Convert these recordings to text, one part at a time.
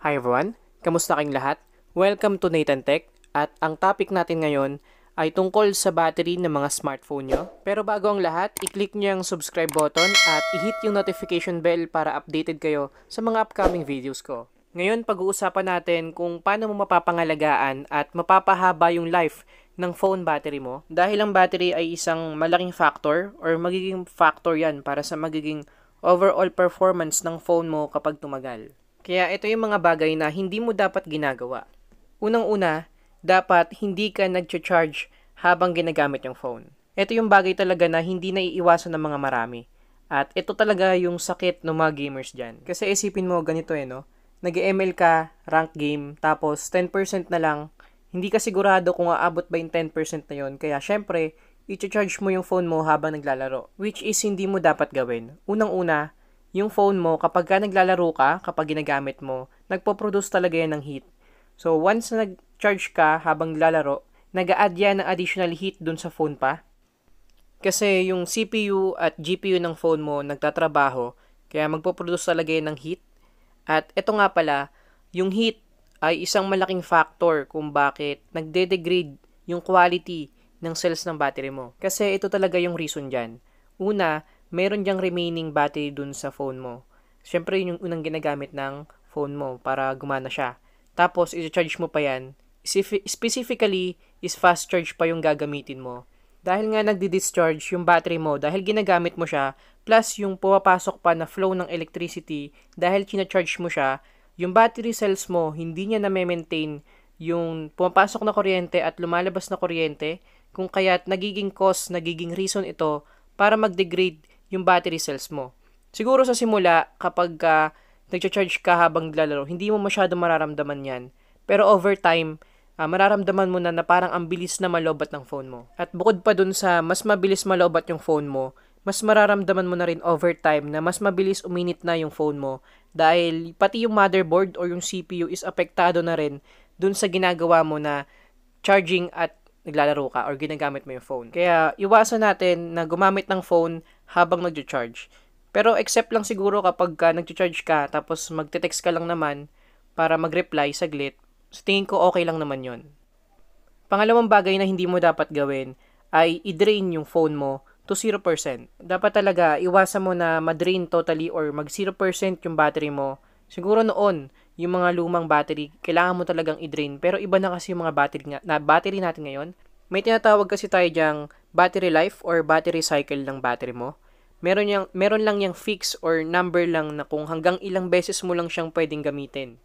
Hi everyone! Kamusta kayong lahat? Welcome to Nathan Tech at ang topic natin ngayon ay tungkol sa battery ng mga smartphone nyo. Pero bago ang lahat, i-click nyo yung subscribe button at i-hit yung notification bell para updated kayo sa mga upcoming videos ko. Ngayon pag-uusapan natin kung paano mo mapapangalagaan at mapapahaba yung life ng phone battery mo dahil ang battery ay isang malaking factor or magiging factor yan para sa magiging overall performance ng phone mo kapag tumagal. Kaya ito yung mga bagay na hindi mo dapat ginagawa. Unang-una, dapat hindi ka nag-charge habang ginagamit yung phone. Ito yung bagay talaga na hindi naiiwasan ng mga marami. At ito talaga yung sakit ng mga gamers dyan. Kasi isipin mo ganito eh, no? Nag-ML ka, rank game, tapos 10% na lang. Hindi ka sigurado kung aabot ba yung 10% na yon Kaya syempre, i-charge mo yung phone mo habang naglalaro. Which is hindi mo dapat gawin. Unang-una, yung phone mo, kapag ka naglalaro ka, kapag ginagamit mo, nagpo-produce talaga yan ng heat. So, once na nag-charge ka habang lalaro, nag-add yan ng additional heat dun sa phone pa. Kasi yung CPU at GPU ng phone mo nagtatrabaho, kaya magpo-produce talaga yan ng heat. At ito nga pala, yung heat ay isang malaking factor kung bakit nagde-degrade yung quality ng cells ng battery mo. Kasi ito talaga yung reason dyan. Una, meron diyang remaining battery dun sa phone mo. Siyempre, yun yung unang ginagamit ng phone mo para gumana siya. Tapos, i-charge mo pa yan. Specifically, is fast charge pa yung gagamitin mo. Dahil nga nagdi-discharge yung battery mo dahil ginagamit mo siya, plus yung pumapasok pa na flow ng electricity dahil charge mo siya, yung battery cells mo hindi niya na-maintain yung pumapasok na kuryente at lumalabas na kuryente, kung kaya't nagiging cause, nagiging reason ito para mag-degrade yung battery cells mo. Siguro sa simula, kapag uh, nagcha-charge ka habang naglalaro, hindi mo masyado mararamdaman yan. Pero over time, uh, mararamdaman mo na na parang ang bilis na malobat ng phone mo. At bukod pa dun sa mas mabilis malobat yung phone mo, mas mararamdaman mo na rin over time na mas mabilis uminit na yung phone mo dahil pati yung motherboard or yung CPU is apektado na rin dun sa ginagawa mo na charging at naglalaro ka or ginagamit mo yung phone. Kaya iwasan natin na gumamit ng phone habang nagjo-charge. Pero except lang siguro kapag ka ah, nagjo-charge ka tapos magte-text ka lang naman para mag-reply saglit, sa so tingin ko okay lang naman yon. Pangalawang bagay na hindi mo dapat gawin ay i-drain yung phone mo to 0%. Dapat talaga iwasan mo na ma-drain totally or mag 0% yung battery mo. Siguro noon, yung mga lumang battery, kailangan mo talagang i-drain. Pero iba na kasi yung mga battery, nga, na battery natin ngayon. May tinatawag kasi tayo diyang battery life or battery cycle ng battery mo. Meron, yang, meron lang yung fix or number lang na kung hanggang ilang beses mo lang siyang pwedeng gamitin.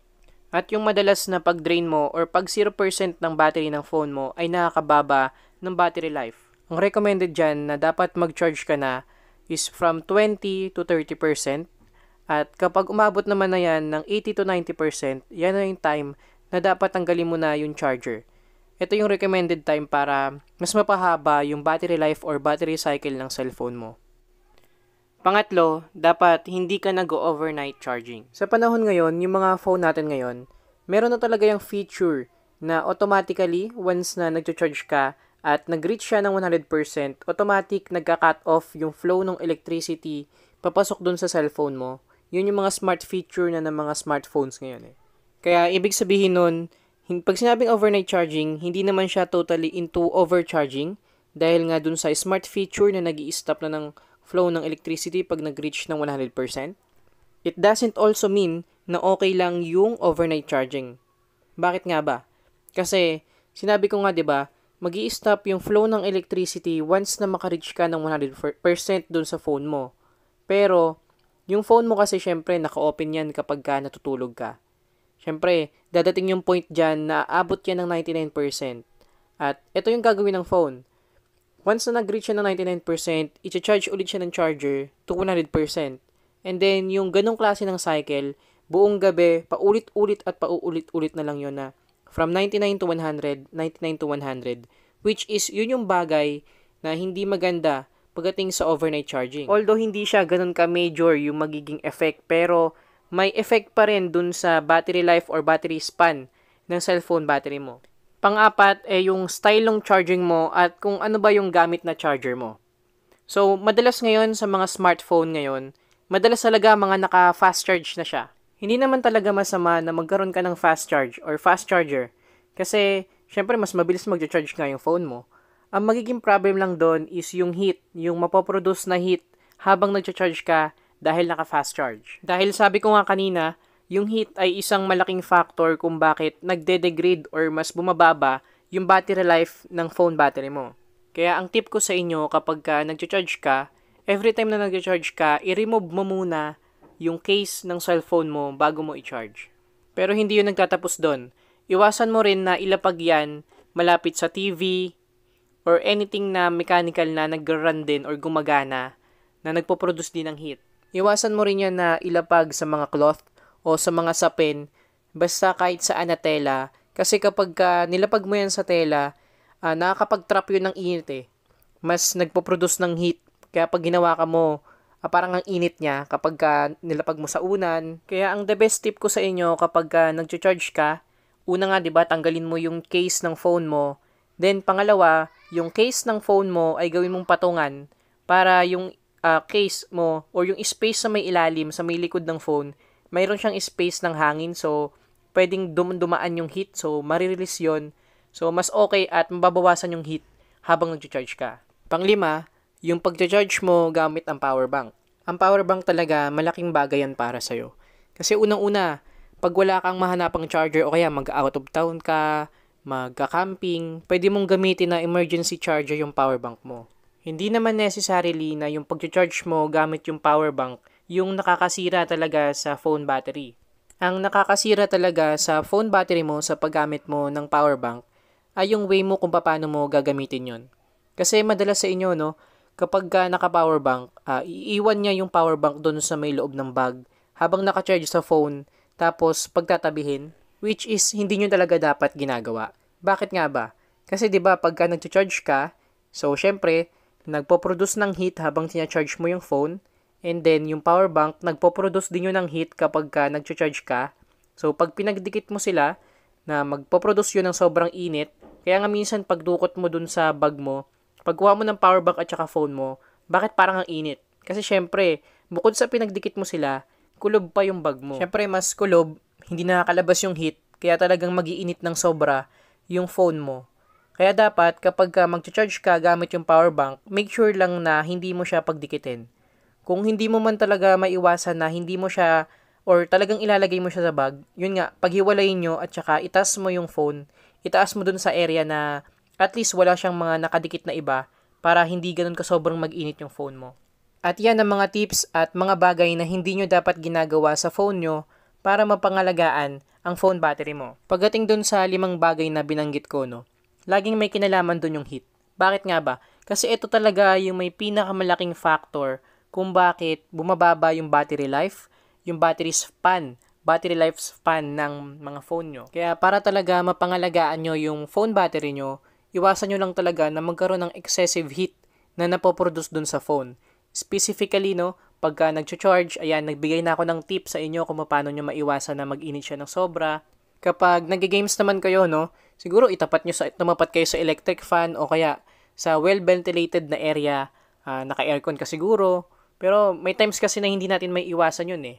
At yung madalas na pag-drain mo or pag 0% ng battery ng phone mo ay nakakababa ng battery life. Ang recommended dyan na dapat mag-charge ka na is from 20 to 30% at kapag umabot naman na yan ng 80 to 90%, yan na yung time na dapat tanggalin mo na yung charger. Ito yung recommended time para mas mapahaba yung battery life or battery cycle ng cellphone mo. Pangatlo, dapat hindi ka nag-overnight charging. Sa panahon ngayon, yung mga phone natin ngayon, meron na talaga yung feature na automatically, once na nag-charge ka at nag-reach siya ng 100%, automatic nagka-cut off yung flow ng electricity papasok dun sa cellphone mo yun yung mga smart feature na ng mga smartphones ngayon eh. Kaya ibig sabihin nun, pag sinabing overnight charging, hindi naman siya totally into overcharging dahil nga dun sa smart feature na nag stop na ng flow ng electricity pag nag-reach ng 100%. It doesn't also mean na okay lang yung overnight charging. Bakit nga ba? Kasi sinabi ko nga 'di ba, mag stop yung flow ng electricity once na maka-reach ka ng 100% dun sa phone mo. Pero yung phone mo kasi syempre naka-open yan kapag ka natutulog ka. Syempre, dadating yung point dyan na aabot yan ng 99%. At ito yung gagawin ng phone. Once na nag-reach siya ng 99%, i-charge ulit siya ng charger to 100%. And then, yung ganong klase ng cycle, buong gabi, paulit-ulit at pauulit-ulit na lang yon na from 99 to 100, 99 to 100, which is yun yung bagay na hindi maganda pagdating sa overnight charging. Although hindi siya ganun ka-major yung magiging effect pero may effect pa rin dun sa battery life or battery span ng cellphone battery mo. Pang-apat ay eh, yung style ng charging mo at kung ano ba yung gamit na charger mo. So, madalas ngayon sa mga smartphone ngayon, madalas talaga mga naka-fast charge na siya. Hindi naman talaga masama na magkaroon ka ng fast charge or fast charger kasi syempre mas mabilis mag-charge nga yung phone mo. Ang magiging problem lang doon is yung heat, yung mapoproduce na heat habang nagcha-charge ka dahil naka-fast charge. Dahil sabi ko nga kanina, yung heat ay isang malaking factor kung bakit nagde-degrade or mas bumababa yung battery life ng phone battery mo. Kaya ang tip ko sa inyo kapag ka nagcha-charge ka, every time na nagcha-charge ka, i-remove mo muna yung case ng cellphone mo bago mo i-charge. Pero hindi yun nagtatapos doon. Iwasan mo rin na ilapag yan malapit sa TV, or anything na mechanical na nag-run din or gumagana na nagpo-produce din ng heat. Iwasan mo rin yan na ilapag sa mga cloth o sa mga sapin basta kahit saan na tela kasi kapag ka ah, nilapag mo yan sa tela, uh, nakakapag-trap yun ng init eh. Mas nagpo-produce ng heat kaya pag ginawa ka mo uh, parang ang init niya kapag ka nilapag mo sa unan. Kaya ang the best tip ko sa inyo kapag ka nagcha-charge ka, una nga 'di ba tanggalin mo yung case ng phone mo Then pangalawa, yung case ng phone mo ay gawin mong patungan para yung uh, case mo or yung space sa may ilalim, sa may likod ng phone, mayroon siyang space ng hangin so pwedeng dum- dumaan yung heat so marirelease yon So mas okay at mababawasan yung heat habang nag-charge ka. Panglima, yung pag-charge mo gamit ang power bank. Ang power bank talaga malaking bagay yan para sa'yo. Kasi unang-una, pag wala kang mahanapang charger o kaya mag-out of town ka, magka-camping, pwede mong gamitin na emergency charger yung power bank mo. Hindi naman necessarily na yung pag-charge mo gamit yung power bank yung nakakasira talaga sa phone battery. Ang nakakasira talaga sa phone battery mo sa paggamit mo ng power bank ay yung way mo kung paano mo gagamitin yon. Kasi madalas sa inyo, no, kapag ka naka-power bank, uh, iiwan niya yung power bank doon sa may loob ng bag habang naka-charge sa phone tapos pagtatabihin, which is hindi nyo talaga dapat ginagawa. Bakit nga ba? Kasi 'di ba pagka nagcha-charge ka, so syempre nagpo-produce ng heat habang tina-charge mo yung phone and then yung power bank nagpo-produce din yun ng heat kapag ka nagcha-charge ka. So pag pinagdikit mo sila na magpo-produce yun ng sobrang init, kaya nga minsan pagdukot mo dun sa bag mo, pagkuha mo ng power bank at saka phone mo, bakit parang ang init? Kasi syempre, bukod sa pinagdikit mo sila, kulob pa yung bag mo. Syempre, mas kulob hindi nakakalabas yung heat, kaya talagang magiinit ng sobra yung phone mo. Kaya dapat kapag ka mag-charge ka gamit yung power bank, make sure lang na hindi mo siya pagdikitin. Kung hindi mo man talaga maiwasan na hindi mo siya or talagang ilalagay mo siya sa bag, yun nga, paghiwalayin nyo at saka itas mo yung phone, itaas mo dun sa area na at least wala siyang mga nakadikit na iba para hindi ganun ka sobrang mag-init yung phone mo. At yan ang mga tips at mga bagay na hindi nyo dapat ginagawa sa phone nyo para mapangalagaan ang phone battery mo. Pagdating dun sa limang bagay na binanggit ko, no, laging may kinalaman dun yung heat. Bakit nga ba? Kasi ito talaga yung may pinakamalaking factor kung bakit bumababa yung battery life, yung battery span, battery life span ng mga phone nyo. Kaya para talaga mapangalagaan nyo yung phone battery nyo, iwasan nyo lang talaga na magkaroon ng excessive heat na napoproduce dun sa phone. Specifically, no, pagka ah, nag-charge, ayan, nagbigay na ako ng tip sa inyo kung paano nyo maiwasan na mag-init siya ng sobra. Kapag nag-games naman kayo, no, siguro itapat nyo sa, tumapat kayo sa electric fan o kaya sa well-ventilated na area, uh, naka-aircon ka siguro. Pero may times kasi na hindi natin may iwasan yun eh.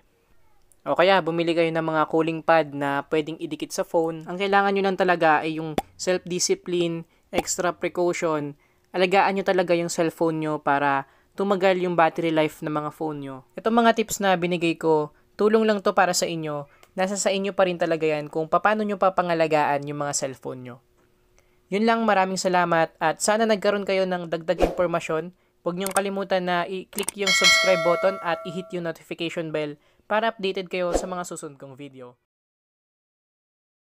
O kaya, bumili kayo ng mga cooling pad na pwedeng idikit sa phone. Ang kailangan nyo lang talaga ay yung self-discipline, extra precaution. Alagaan nyo talaga yung cellphone nyo para tumagal yung battery life ng mga phone nyo. Itong mga tips na binigay ko, tulong lang to para sa inyo. Nasa sa inyo pa rin talaga yan kung paano nyo papangalagaan yung mga cellphone nyo. Yun lang, maraming salamat at sana nagkaroon kayo ng dagdag impormasyon. Huwag niyong kalimutan na i-click yung subscribe button at i-hit yung notification bell para updated kayo sa mga susunod kong video.